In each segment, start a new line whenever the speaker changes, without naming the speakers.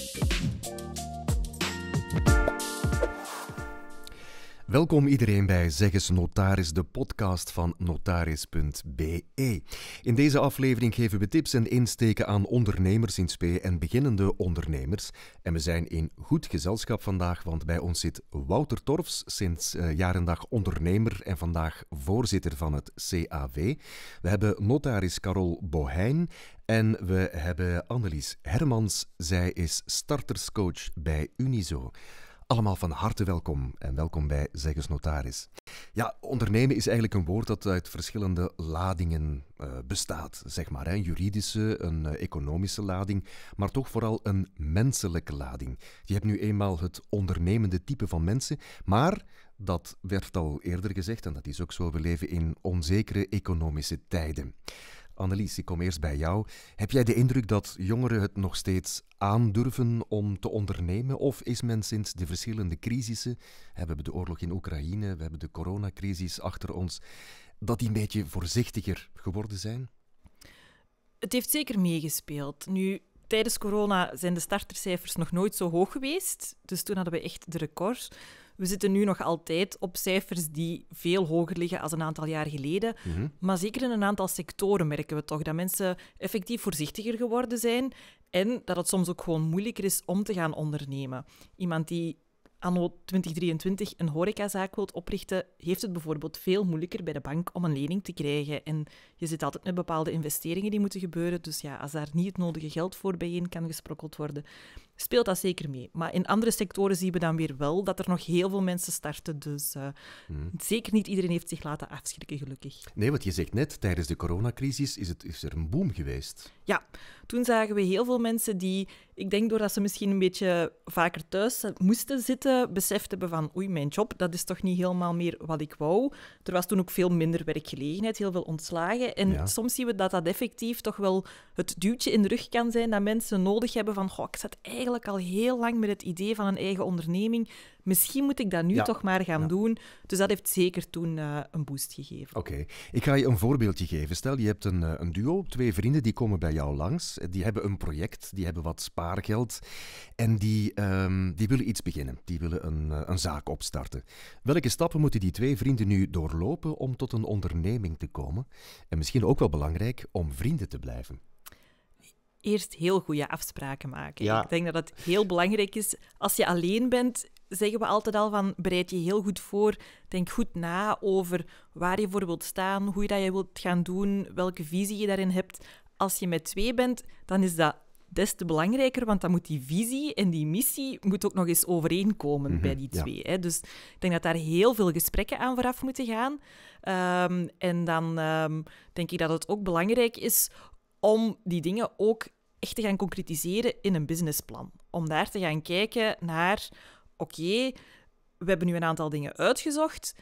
Thank you.
Welkom iedereen bij Zeggens Notaris, de podcast van notaris.be. In deze aflevering geven we tips en insteken aan ondernemers in spe en beginnende ondernemers. En we zijn in goed gezelschap vandaag, want bij ons zit Wouter Torfs, sinds eh, jaren dag ondernemer en vandaag voorzitter van het CAW. We hebben notaris Carol Boheijn en we hebben Annelies Hermans. Zij is starterscoach bij Unizo. Allemaal van harte welkom en welkom bij Zeggens Notaris. Ja, ondernemen is eigenlijk een woord dat uit verschillende ladingen eh, bestaat, zeg maar. Een juridische, een eh, economische lading, maar toch vooral een menselijke lading. Je hebt nu eenmaal het ondernemende type van mensen, maar dat werd al eerder gezegd en dat is ook zo, we leven in onzekere economische tijden. Annelies, ik kom eerst bij jou. Heb jij de indruk dat jongeren het nog steeds aandurven om te ondernemen? Of is men sinds de verschillende crisissen, we hebben de oorlog in Oekraïne, we hebben de coronacrisis achter ons, dat die een beetje voorzichtiger geworden zijn?
Het heeft zeker meegespeeld. Nu, tijdens corona zijn de startercijfers nog nooit zo hoog geweest. Dus toen hadden we echt de records. We zitten nu nog altijd op cijfers die veel hoger liggen als een aantal jaar geleden. Mhm. Maar zeker in een aantal sectoren merken we toch dat mensen effectief voorzichtiger geworden zijn en dat het soms ook gewoon moeilijker is om te gaan ondernemen. Iemand die anno 2023 een horecazaak wilt oprichten, heeft het bijvoorbeeld veel moeilijker bij de bank om een lening te krijgen. En je zit altijd met bepaalde investeringen die moeten gebeuren. Dus ja, als daar niet het nodige geld voor bijeen kan gesprokkeld worden, speelt dat zeker mee. Maar in andere sectoren zien we dan weer wel dat er nog heel veel mensen starten. Dus eh, hmm. zeker niet iedereen heeft zich laten afschrikken, gelukkig.
Nee, wat je zegt net, tijdens de coronacrisis is, het, is er een boom geweest.
Ja, toen zagen we heel veel mensen die ik denk doordat ze misschien een beetje vaker thuis moesten zitten, beseft hebben van oei, mijn job, dat is toch niet helemaal meer wat ik wou. Er was toen ook veel minder werkgelegenheid, heel veel ontslagen. En soms zien we dat dat effectief toch wel het duwtje in de rug kan zijn dat mensen nodig hebben van goh, ik zat eigenlijk al heel lang met het idee van een eigen onderneming. Misschien moet ik dat nu toch maar gaan doen. Dus dat heeft zeker toen eh, een boost gegeven. Oké,
ik ga je een voorbeeldje geven. Stel, je hebt een, eh, een duo, twee vrienden die komen bij jou langs. Die hebben een project, die hebben wat spaar spaargeld. En die, ehm, die willen iets beginnen. Die willen een, eh, een zaak opstarten. Welke stappen moeten die twee vrienden nu doorlopen om tot een onderneming te komen? En misschien ook wel belangrijk om vrienden te blijven
eerst heel goede afspraken maken. Ik denk dat dat heel belangrijk is. Als je alleen bent, zeggen we altijd al van bereid je heel goed voor. Denk goed na over waar je voor wilt staan, hoe je dat je wilt gaan doen, welke visie je daarin hebt. Als je met twee bent, dan is dat des te belangrijker, want dan moet die visie en die missie moet ook nog eens overeenkomen mhm, bij die twee. Hè? Dus ik denk dat daar heel veel gesprekken aan vooraf moeten gaan. Ehm, en dan ehm, denk ik dat het ook belangrijk is om die dingen ook echt te gaan concretiseren in een businessplan. Om daar te gaan kijken naar, oké, we hebben nu een aantal dingen uitgezocht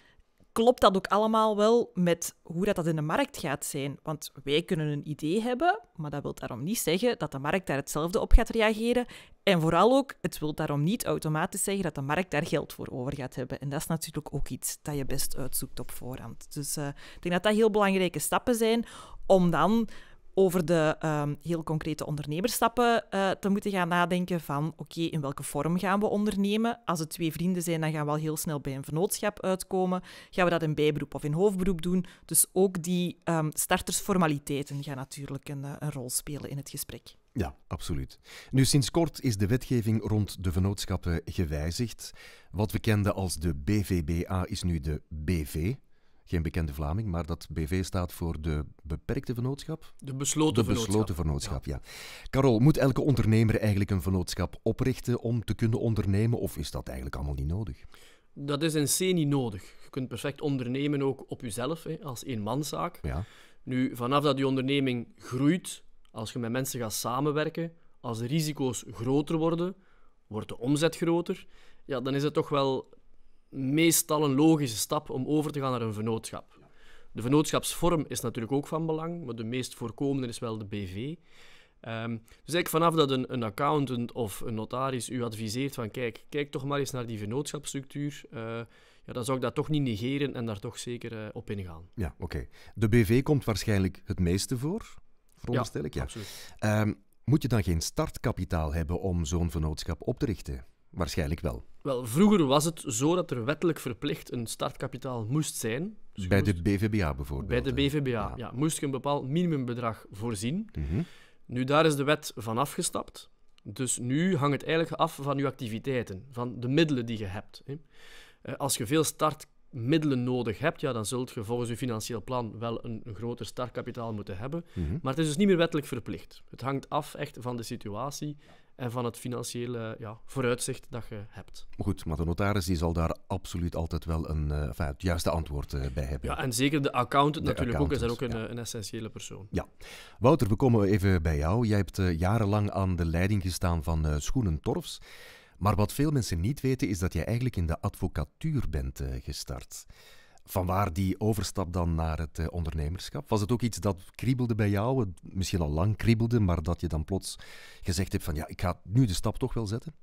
klopt dat ook allemaal wel met hoe dat, dat in de markt gaat zijn? Want wij kunnen een idee hebben, maar dat wil daarom niet zeggen dat de markt daar hetzelfde op gaat reageren. En vooral ook, het wil daarom niet automatisch zeggen dat de markt daar geld voor over gaat hebben. En dat is natuurlijk ook iets dat je best uitzoekt op voorhand. Dus eh, ik denk dat dat heel belangrijke stappen zijn om dan over de ehm, heel concrete ondernemerstappen eh, te moeten gaan nadenken van oké, in welke vorm gaan we ondernemen? Als het twee vrienden zijn, dan gaan we al heel snel bij een vernootschap uitkomen. Gaan we dat in bijberoep of in hoofdberoep doen? Dus ook die ehm, startersformaliteiten gaan natuurlijk een, eh, een rol spelen in het gesprek.
Ja, absoluut. Nu, sinds kort is de wetgeving rond de vennootschappen gewijzigd. Wat we kenden als de BVBA is nu de BV, geen bekende Vlaming, maar dat BV staat voor de beperkte vennootschap?
De besloten de
vennootschap. besloten ja. Carol, moet elke ondernemer eigenlijk een vennootschap oprichten om te kunnen ondernemen, of is dat eigenlijk allemaal niet nodig?
Dat is in C niet nodig. Je kunt perfect ondernemen ook op jezelf, hè, als eenmanszaak. Ja. Nu, vanaf dat die onderneming groeit, als je met mensen gaat samenwerken, als de risico's groter worden, wordt de omzet groter, ja, dan is het toch wel meestal een logische stap om over te gaan naar een vennootschap. De vennootschapsvorm is natuurlijk ook van belang, maar de meest voorkomende is wel de BV. Ehm, dus eigenlijk vanaf dat een, een, accountant of een notaris u adviseert van kijk, kijk toch maar eens naar die vennootschapsstructuur, eh, ja, dan zou ik dat toch niet negeren en daar toch zeker eh, op ingaan.
Ja, oké. De BV komt waarschijnlijk het meeste voor, veronderstel ja, ik. Ja, absoluut. Ehm, moet je dan geen startkapitaal hebben om zo'n vennootschap op te richten? Waarschijnlijk wel.
Wel, vroeger was het zo dat er wettelijk verplicht een startkapitaal moest zijn. Dus bij
de BVBA bijvoorbeeld. Bij
de BVBA, ja. Moest je een bepaald minimumbedrag voorzien. Mhm. Nu, daar is de wet van afgestapt. Dus nu hangt het eigenlijk af van je activiteiten, van de middelen die je hebt. Eh, als je veel start middelen nodig hebt, ja, dan zult je volgens je financieel plan wel een, een groter startkapitaal moeten hebben. Mhm. Maar het is dus niet meer wettelijk verplicht. Het hangt af echt van de situatie en van het financiële ja, vooruitzicht dat je hebt.
Goed, maar de notaris die zal daar absoluut altijd wel een, uh, enfin, het juiste antwoord eh, bij hebben. Ja,
en zeker de accountant natuurlijk ook, is daar ook een, essentiële persoon.
Ja. Wouter, we komen even bij jou. Jij hebt eh, jarenlang aan de leiding gestaan van Schoenen Torfs. Maar wat veel mensen niet weten is dat jij eigenlijk in de advocatuur bent eh, gestart. Vanwaar die overstap dan naar het eh, ondernemerschap? Was het ook iets dat kriebelde bij jou, misschien al lang kriebelde, maar dat je dan plots gezegd hebt van ja, ik ga nu de stap toch wel zetten?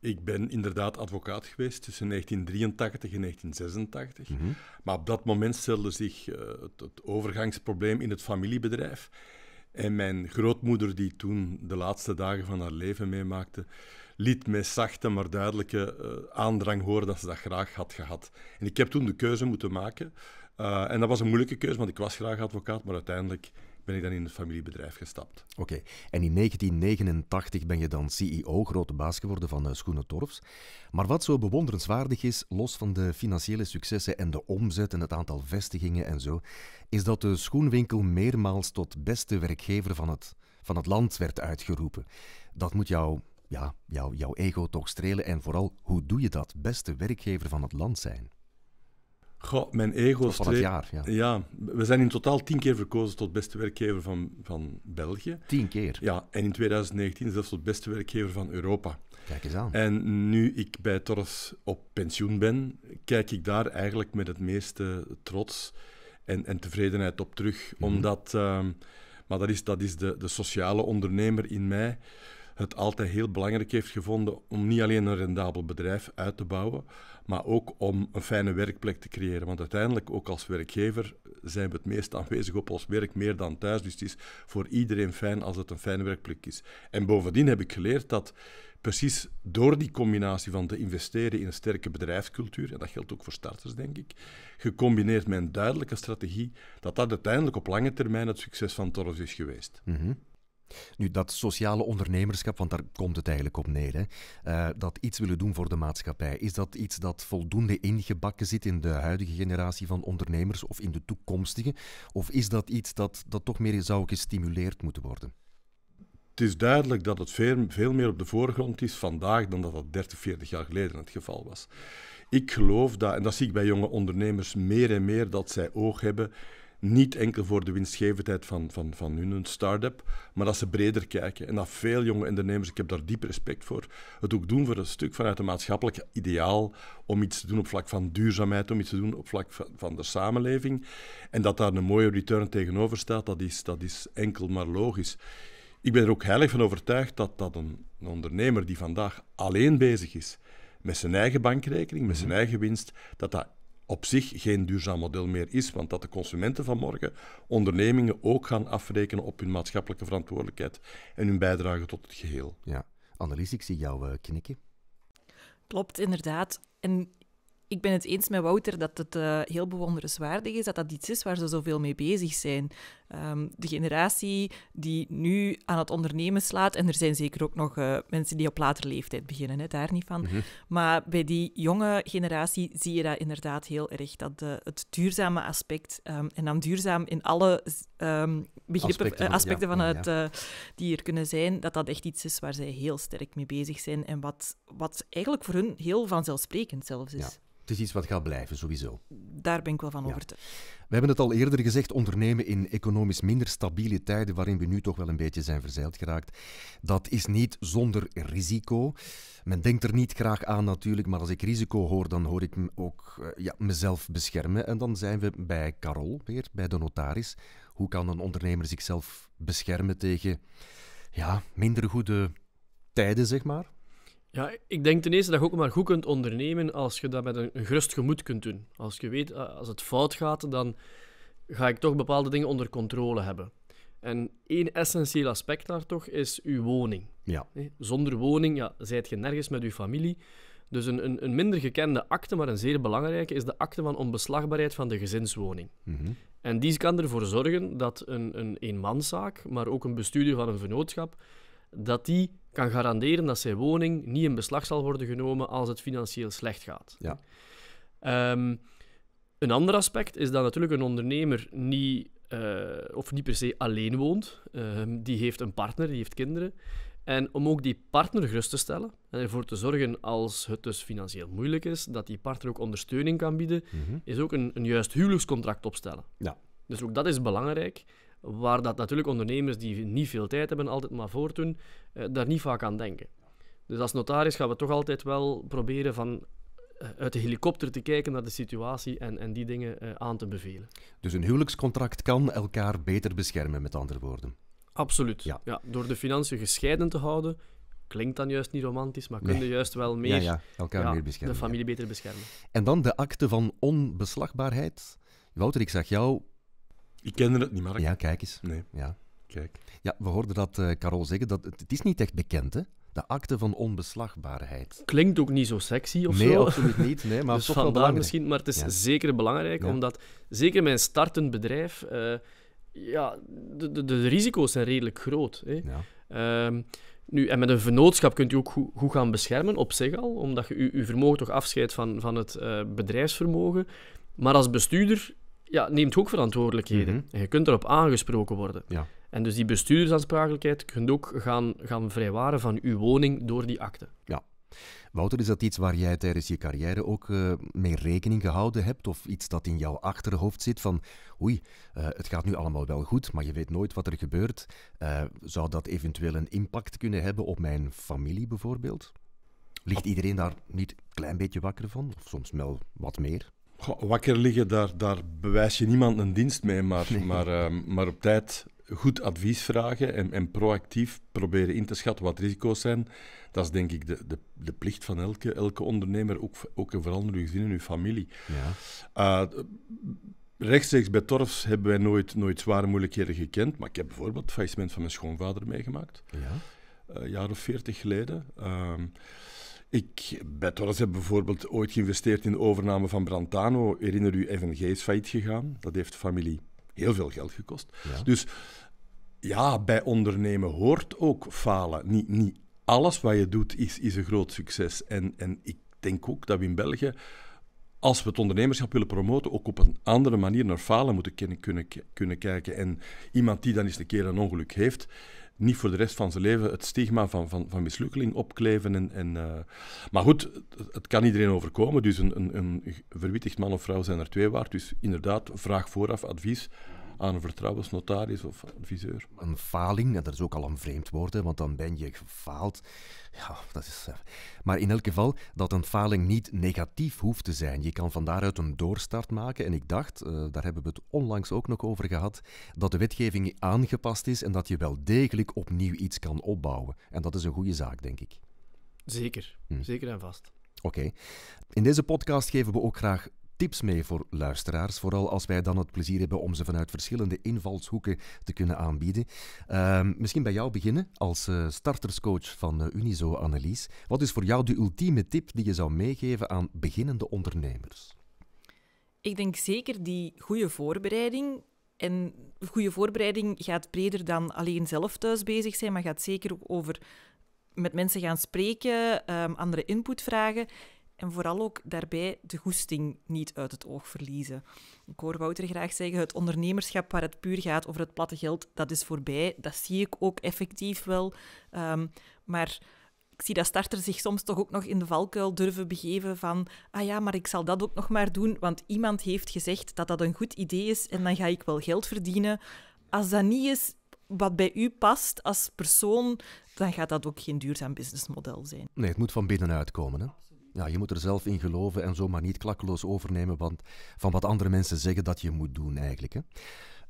Ik ben inderdaad advocaat geweest tussen 1983 en 1986. Mhm. Maar op dat moment stelde zich eh, het, overgangsprobleem in het familiebedrijf. En mijn grootmoeder, die toen de laatste dagen van haar leven meemaakte, liet met zachte maar duidelijke eh, aandrang horen dat ze dat graag had gehad. En ik heb toen de keuze moeten maken. Eh, en dat was een moeilijke keuze, want ik was graag advocaat, maar uiteindelijk ben ik dan in het familiebedrijf gestapt.
Oké, en in 1989 ben je dan CEO, grote baas geworden van eh, Schoenen Torfs. Maar wat zo bewonderenswaardig is, los van de financiële successen en de omzet en het aantal vestigingen en zo, is dat de schoenwinkel meermaals tot beste werkgever van het, van het land werd uitgeroepen. Dat moet jou ja, jouw ego toch strelen? En vooral, hoe doe je dat? Beste werkgever van het land zijn. Goh,
mijn ego Van het jaar, ja. ja. We zijn in totaal tien keer verkozen tot beste werkgever van, van België. Tien keer? Ja, en in 2019 zelfs tot beste werkgever van Europa. Kijk eens aan. En nu ik bij Torres op pensioen ben, kijk ik daar eigenlijk met het meeste trots en, en tevredenheid op terug. Mhm. Omdat, ehm, maar dat is, dat is de, de sociale ondernemer in mij het altijd heel belangrijk heeft gevonden om niet alleen een rendabel bedrijf uit te bouwen, maar ook om een fijne werkplek te creëren. Want uiteindelijk, ook als werkgever, zijn we het meest aanwezig op ons werk, meer dan thuis. Dus het is voor iedereen fijn als het een fijne werkplek is. En bovendien heb ik geleerd dat precies door die combinatie van te investeren in een sterke bedrijfscultuur, en dat geldt ook voor starters, denk ik, gecombineerd met een duidelijke strategie, dat dat uiteindelijk op lange termijn het
succes van Torres is geweest. Mhm. Nu, dat sociale ondernemerschap, want daar komt het eigenlijk op neer, hè? Eh, dat iets willen doen voor de maatschappij, is dat iets dat voldoende ingebakken zit in de huidige generatie van ondernemers of in de toekomstige? Of is dat iets dat, dat toch meer zou gestimuleerd moeten worden?
Het is duidelijk dat het veel meer op de voorgrond is vandaag dan dat dat 30, 40 jaar geleden het geval was. Ik geloof dat, en dat zie ik bij jonge ondernemers meer en meer, dat zij oog hebben niet enkel voor de winstgevendheid van, van, van hun start-up, maar dat ze breder kijken. En dat veel jonge ondernemers, ik heb daar diep respect voor, het ook doen voor een stuk vanuit een maatschappelijk ideaal om iets te doen op vlak van duurzaamheid, om iets te doen op vlak van, van de samenleving. En dat daar een mooie return tegenover staat, dat is, dat is enkel maar logisch. Ik ben er ook heilig van overtuigd dat, dat een ondernemer die vandaag alleen bezig is met zijn eigen bankrekening, met zijn mhm. eigen winst, dat dat op zich geen duurzaam model meer is, want dat de consumenten van morgen ondernemingen ook gaan afrekenen op hun maatschappelijke verantwoordelijkheid en hun bijdrage tot het geheel. Ja, Annelies,
ik zie jou eh, knikken.
Klopt, inderdaad. En ik ben het eens met Wouter dat het eh, heel bewonderenswaardig is dat dat iets is waar ze zoveel mee bezig zijn. Ehm, de generatie die nu aan het ondernemen slaat, en er zijn zeker ook nog eh, mensen die op later leeftijd beginnen, hè, daar niet van. Mhm. Maar bij die jonge generatie zie je dat inderdaad heel erg, dat de, eh, het duurzame aspect, ehm, en dan duurzaam in alle ehm, begrippen, aspecten, van, eh, het, die er kunnen zijn, dat dat echt iets is waar zij heel sterk mee bezig zijn en wat, wat eigenlijk voor hun heel vanzelfsprekend zelfs is.
Het is iets wat gaat blijven, sowieso.
Daar ben ik wel van overtuigd.
We hebben het al eerder gezegd, ondernemen in economisch minder stabiele tijden, waarin we nu toch wel een beetje zijn verzeild geraakt, dat is niet zonder risico. Men denkt er niet graag aan natuurlijk, maar als ik risico hoor, dan hoor ik ook eh, ja, mezelf beschermen. En dan zijn we bij Carol weer, bij de notaris. Hoe kan een ondernemer zichzelf beschermen tegen ja, minder goede tijden, zeg maar?
Ja, ik denk ten eerste dat je ook maar goed kunt ondernemen als je dat met een, een gerust gemoed kunt doen. Als je weet, eh, als het fout gaat, dan ga ik toch bepaalde dingen onder controle hebben. En één essentieel aspect daar toch is uw woning. Ja. Zonder woning ja, zijt je nergens met uw familie. Dus een, een, een, minder gekende akte, maar een zeer belangrijke, is de akte van onbeslagbaarheid van de gezinswoning. Mhm. En die kan ervoor zorgen dat een, een eenmanszaak, maar ook een bestuurder van een vennootschap, dat die kan garanderen dat zijn woning niet in beslag zal worden genomen als het financieel slecht gaat. Ja. Ehm, een ander aspect is dat natuurlijk een ondernemer niet, eh, of niet per se alleen woont. Ehm, die heeft een partner, die heeft kinderen. En om ook die partner gerust te stellen en ervoor te zorgen, als het dus financieel moeilijk is, dat die partner ook ondersteuning kan bieden, mhm. is ook een, een juist huwelijkscontract opstellen. Ja. Dus ook dat is belangrijk. Waar dat natuurlijk ondernemers die niet veel tijd hebben, altijd maar voortdoen, eh, daar niet vaak aan denken. Dus als notaris gaan we toch altijd wel proberen van eh, uit de helikopter te kijken naar de situatie en, en die dingen eh, aan te bevelen.
Dus een huwelijkscontract kan elkaar beter beschermen, met andere woorden.
Absoluut. Ja. ja door de financiën gescheiden te houden, klinkt dan juist niet romantisch, maar nee. kun je juist wel meer, ja, ja, elkaar meer beschermen, de familie beter beschermen.
En dan de akte van onbeslagbaarheid. Wouter, ik zag jou ik kende het niet, Mark. Ja, kijk eens. Nee. Ja. Kijk. Ja, we hoorden dat eh, Carol zeggen. Dat het, is niet echt bekend, hè? De akte van onbeslagbaarheid. Klinkt ook niet zo sexy of nee, zo. Nee, absoluut niet. Nee, maar dus toch wel misschien, maar het is
zeker belangrijk, omdat zeker mijn startend bedrijf... Eh, ja, de, de, de, risico's zijn redelijk groot. Hè. Ehm, nu, en met een vennootschap kunt u ook goed, gaan beschermen, op zich al, omdat je uw vermogen toch afscheidt van, van het eh, bedrijfsvermogen. Maar als bestuurder ja, neemt ook verantwoordelijkheden. En mhm. je kunt erop aangesproken worden. Ja. En dus die bestuurdersaansprakelijkheid kunt ook gaan, gaan vrijwaren van uw woning door die akte.
Ja. Wouter, is dat iets waar jij tijdens je carrière ook uh, mee rekening gehouden hebt? Of iets dat in jouw achterhoofd zit van oei, eh, het gaat nu allemaal wel goed, maar je weet nooit wat er gebeurt. Eh, zou dat eventueel een impact kunnen hebben op mijn familie bijvoorbeeld? Ligt iedereen daar niet een klein beetje wakker van? Of soms wel wat meer?
wakker liggen, daar, daar bewijs je niemand een dienst mee, maar, maar, eh, maar op tijd goed advies vragen en, en, proactief proberen in te schatten wat risico's zijn. Dat is denk ik de, de, de plicht van elke, elke ondernemer, ook, ook vooral in uw gezin uw familie. Ja. Eh, rechtstreeks bij Torfs hebben wij nooit, nooit zware moeilijkheden gekend, maar ik heb bijvoorbeeld het faillissement van mijn schoonvader meegemaakt. Ja. Eh, een jaar of veertig geleden. Ehm, ik, Torres heb bijvoorbeeld ooit geïnvesteerd in de overname van Brantano. Herinner u, FNG is failliet gegaan. Dat heeft de familie heel veel geld gekost. Dus ja, bij ondernemen hoort ook falen. Niet, niet alles wat je doet is, is een groot succes. En, en ik denk ook dat we in België, als we het ondernemerschap willen promoten, ook op een andere manier naar falen moeten kunnen, kunnen kijken. En iemand die dan eens een keer een ongeluk heeft, niet voor de rest van zijn leven het stigma van, van, van mislukking opkleven. En, en, eh, maar goed, het, het, kan iedereen overkomen. Dus een, een, een verwittigd man of vrouw zijn er twee waard. Dus inderdaad, vraag vooraf advies aan een vertrouwensnotaris of
adviseur. Een faling, dat is ook al een vreemd woord, want dan ben je gefaald. Ja, dat is... Eh, maar in elk geval, dat een faling niet negatief hoeft te zijn. Je kan van daaruit een doorstart maken. En ik dacht, eh, daar hebben we het onlangs ook nog over gehad, dat de wetgeving aangepast is en dat je wel degelijk opnieuw iets kan opbouwen. En dat is een goede zaak, denk ik.
Zeker, hm. zeker en vast.
Oké. In deze podcast geven we ook graag tips mee voor luisteraars. Vooral als wij dan het plezier hebben om ze vanuit verschillende invalshoeken te kunnen aanbieden. Ehm, misschien bij jou beginnen als eh, starterscoach van uh, Unizo Annelies. Wat is voor jou de ultieme tip die je zou meegeven aan beginnende ondernemers?
Ik denk zeker die goede voorbereiding. En goede voorbereiding gaat breder dan alleen zelf thuis bezig zijn, maar gaat zeker over met mensen gaan spreken, ehm, andere input vragen en vooral ook daarbij de goesting niet uit het oog verliezen. Ik hoor Wouter graag zeggen, het ondernemerschap waar het puur gaat over het platte geld, dat is voorbij. Dat zie ik ook effectief wel. Ehm, maar ik zie dat starters zich soms toch ook nog in de valkuil durven begeven van ah ja, maar ik zal dat ook nog maar doen, want iemand heeft gezegd dat dat een goed idee is en dan ga ik wel geld verdienen. Als dat niet is wat bij u past als persoon, dan gaat dat ook geen duurzaam businessmodel zijn.
Nee, het moet van binnenuit komen, hè? ja, je moet er zelf in geloven en zomaar niet klakkeloos overnemen van wat andere mensen zeggen dat je moet doen eigenlijk. Hè?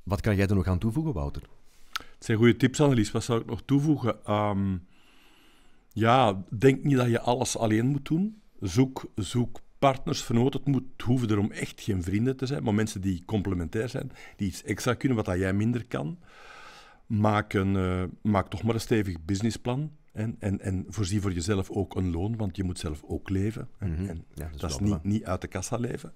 Wat kan jij er nog aan toevoegen, Wouter? Het zijn goede tips, Annelies. Wat zou ik nog toevoegen? Ehm, ja,
denk niet dat je alles alleen moet doen. Zoek, zoek partners, vernoot. Het moet, hoeven er om echt geen vrienden te zijn, maar mensen die complementair zijn, die iets extra kunnen wat dat jij minder kan. Maak, een, eh, maak toch maar een stevig businessplan. En, en, en voorzie voor jezelf ook een loon, want je moet zelf ook leven. en mhm. ja, dat, is, niet, niet, uit de kassa leven.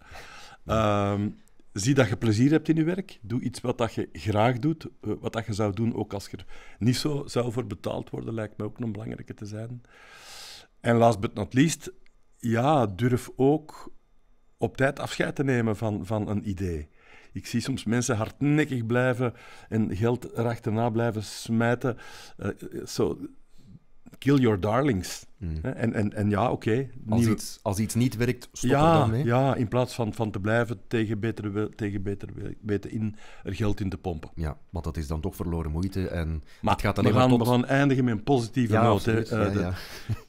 Ehm, zie dat je plezier hebt in je werk. Doe iets wat dat je graag doet, eh, wat dat je zou doen ook als je er niet zo zou voor betaald worden, lijkt me ook een belangrijke te zijn. En last but not least, ja, durf ook op tijd afscheid te nemen van, van een idee. Ik zie soms mensen hardnekkig blijven en geld erachterna blijven smijten. Eh, zo, kill your darlings. Mm. En, en, en ja, oké. als, iets, als iets niet werkt, stop ja, dan Ja, in plaats van, van te blijven tegen beter, tegen beter weten in er geld in te pompen. Ja, want dat is dan toch verloren moeite. En maar het gaat dan we, tot... we gaan eindigen met een positieve ja, noot. Eh, ja, ja.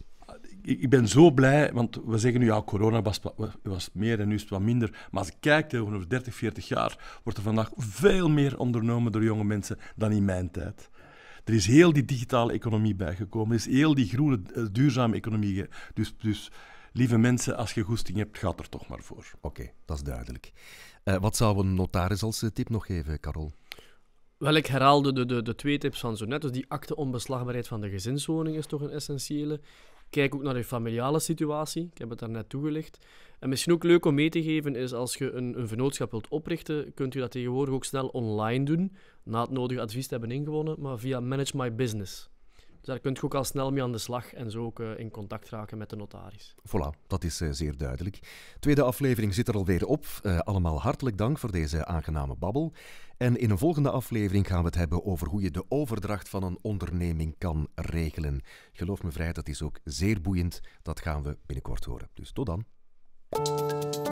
ik ben zo blij, want we zeggen nu, ja, corona was, was meer en nu is het wat minder. Maar als ik kijk over 30, 40 jaar, wordt er vandaag veel meer ondernomen door jonge mensen dan in mijn tijd. Er is heel die digitale economie bijgekomen. Er is heel die groene, eh, duurzame economie. Dus, dus lieve mensen, als je goesting hebt, gaat er toch maar voor. Oké, dat is duidelijk.
Eh, wat zou een notaris als eh, tip nog geven, Carol?
Wel, ik herhaalde de, de, de, twee tips van zo net. Dus die akte onbeslagbaarheid van de gezinswoning is toch een essentiële. Kijk ook naar je familiale situatie. Ik heb het daarnet toegelicht. En misschien ook leuk om mee te geven is als je een, een vennootschap wilt oprichten, kunt u dat tegenwoordig ook snel online doen. Na het nodige advies te hebben ingewonnen, maar via Manage My Business. Dus daar kun je ook al snel mee aan de slag en zo ook eh, in contact raken met de notaris.
Voilà, dat is eh, zeer duidelijk. Tweede aflevering zit er alweer op. Eh, allemaal hartelijk dank voor deze aangename babbel. En in een volgende aflevering gaan we het hebben over hoe je de overdracht van een onderneming kan regelen. Geloof me vrij, dat is ook zeer boeiend. Dat gaan we binnenkort horen. Dus tot dan.